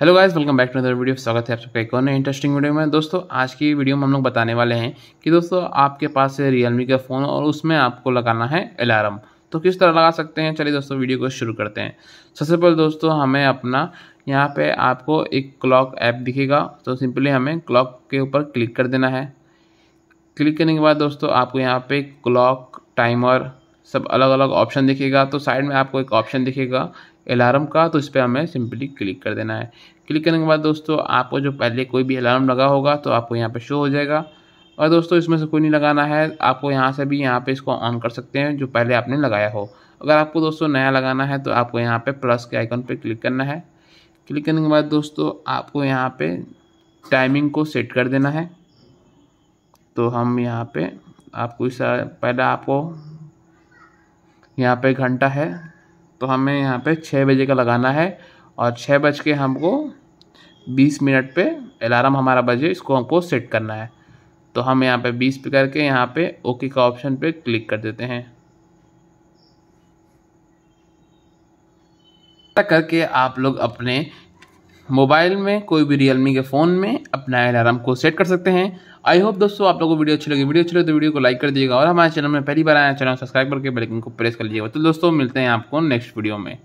hello guys welcome back to other video स्वागत है आप सबका एक और नए इंटरेस्टिंग वीडियो में दोस्तों आज की वीडियो में हम लोग बताने वाले हैं कि दोस्तों आपके पास है रियलमी का फ़ोन और उसमें आपको लगाना है अलार्म तो किस तरह लगा सकते हैं चलिए दोस्तों वीडियो को शुरू करते हैं सबसे पहले दोस्तों हमें अपना यहाँ पे आपको एक क्लॉक ऐप दिखेगा तो सिंपली हमें क्लॉक के ऊपर क्लिक कर देना है क्लिक करने के बाद दोस्तों आपको यहाँ पे क्लॉक टाइमर सब अलग अलग ऑप्शन दिखेगा तो साइड में आपको एक ऑप्शन दिखेगा अलार्म का तो इस पर हमें सिंपली क्लिक कर देना है क्लिक करने के बाद दोस्तों आपको जो पहले कोई भी अलार्म लगा होगा तो आपको यहाँ पर शो हो जाएगा और दोस्तों इसमें से कोई नहीं लगाना है आपको यहाँ से भी यहाँ पर इसको ऑन कर सकते हैं जो पहले आपने लगाया हो अगर आपको दोस्तों नया लगाना है तो आपको यहाँ पर प्लस के आइकन पर क्लिक करना है क्लिक करने के बाद दोस्तों आपको यहाँ पर टाइमिंग को सेट कर देना है तो हम यहाँ पे आपको इस पहला आपको यहाँ पे घंटा है तो हमें यहाँ पे छः बजे का लगाना है और छः बज के हमको बीस मिनट पे अलार्म हमारा बजे इसको हमको सेट करना है तो हम यहाँ पे बीस पे करके यहाँ पे ओके का ऑप्शन पे क्लिक कर देते हैं करके आप लोग अपने मोबाइल में कोई भी रियलमी के फ़ोन में अपना अलार्म को सेट कर सकते हैं आई होप दोस्तों आप लोगों को वीडियो अच्छी लगी वीडियो अच्छी लगी तो वीडियो को लाइक कर दीजिएगा और हमारे चैनल में पहली बार आया चैनल सब्सक्राइब करके बेल आइकन को प्रेस कर लीजिएगा तो दोस्तों मिलते हैं आपको नेक्स्ट वीडियो में